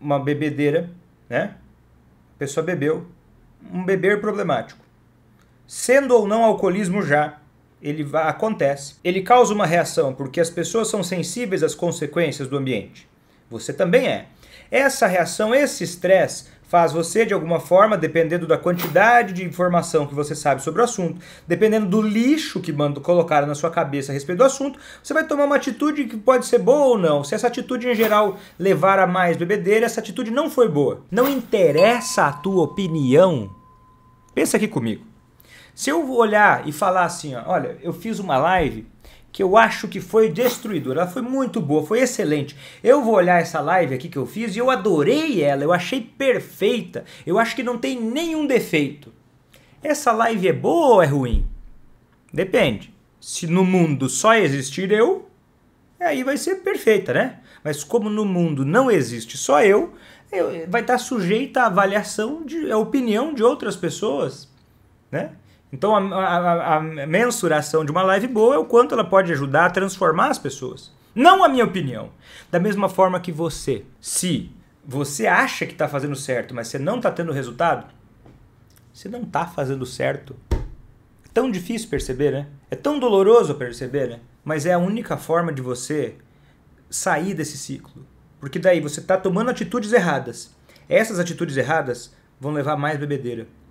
uma bebedeira, né? A pessoa bebeu, um beber problemático. Sendo ou não alcoolismo já, ele vai, acontece. Ele causa uma reação porque as pessoas são sensíveis às consequências do ambiente. Você também é. Essa reação, esse estresse, faz você, de alguma forma, dependendo da quantidade de informação que você sabe sobre o assunto, dependendo do lixo que mando na sua cabeça a respeito do assunto, você vai tomar uma atitude que pode ser boa ou não. Se essa atitude em geral levar a mais bebedeira, essa atitude não foi boa. Não interessa a tua opinião. Pensa aqui comigo. Se eu olhar e falar assim, ó, olha, eu fiz uma live que eu acho que foi destruidora. Ela foi muito boa, foi excelente. Eu vou olhar essa live aqui que eu fiz e eu adorei ela, eu achei perfeita. Eu acho que não tem nenhum defeito. Essa live é boa ou é ruim? Depende. Se no mundo só existir eu, aí vai ser perfeita, né? Mas como no mundo não existe só eu, eu vai estar sujeita à avaliação, de, à opinião de outras pessoas, né? Então a, a, a, mensuração de uma live boa é o quanto ela pode ajudar a transformar as pessoas. Não a minha opinião. Da mesma forma que você, se você acha que está fazendo certo, mas você não está tendo resultado, você não está fazendo certo. É tão difícil perceber, né? É tão doloroso perceber, né? Mas é a única forma de você sair desse ciclo. Porque daí você está tomando atitudes erradas. Essas atitudes erradas vão levar mais bebedeira.